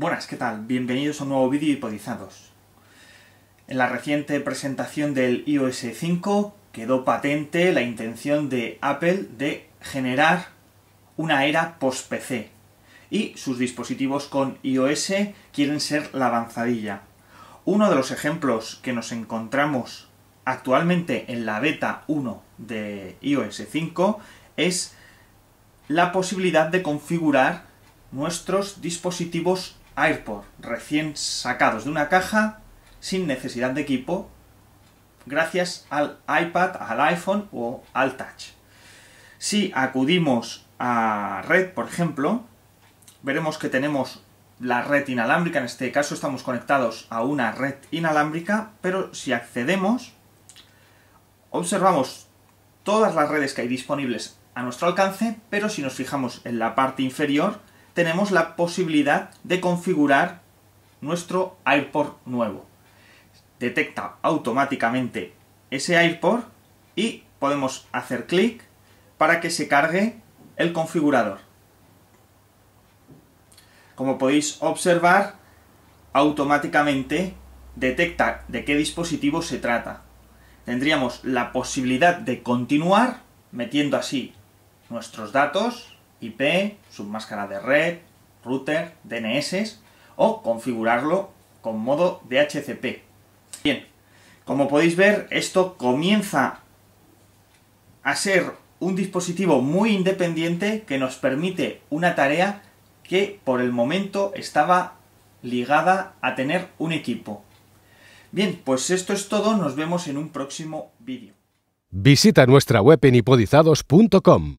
Buenas, ¿qué tal? Bienvenidos a un nuevo vídeo hipodizados. En la reciente presentación del iOS 5 quedó patente la intención de Apple de generar una era post-PC y sus dispositivos con iOS quieren ser la avanzadilla. Uno de los ejemplos que nos encontramos actualmente en la beta 1 de iOS 5 es la posibilidad de configurar nuestros dispositivos AirPod recién sacados de una caja sin necesidad de equipo gracias al iPad, al iPhone o al Touch. Si acudimos a red, por ejemplo, veremos que tenemos la red inalámbrica, en este caso estamos conectados a una red inalámbrica, pero si accedemos, observamos todas las redes que hay disponibles a nuestro alcance, pero si nos fijamos en la parte inferior, tenemos la posibilidad de configurar nuestro AirPort nuevo. Detecta automáticamente ese AirPort y podemos hacer clic para que se cargue el configurador. Como podéis observar, automáticamente detecta de qué dispositivo se trata. Tendríamos la posibilidad de continuar metiendo así nuestros datos IP, submáscara de red, router, DNS o configurarlo con modo DHCP. Bien, como podéis ver, esto comienza a ser un dispositivo muy independiente que nos permite una tarea que por el momento estaba ligada a tener un equipo. Bien, pues esto es todo, nos vemos en un próximo vídeo. Visita nuestra web en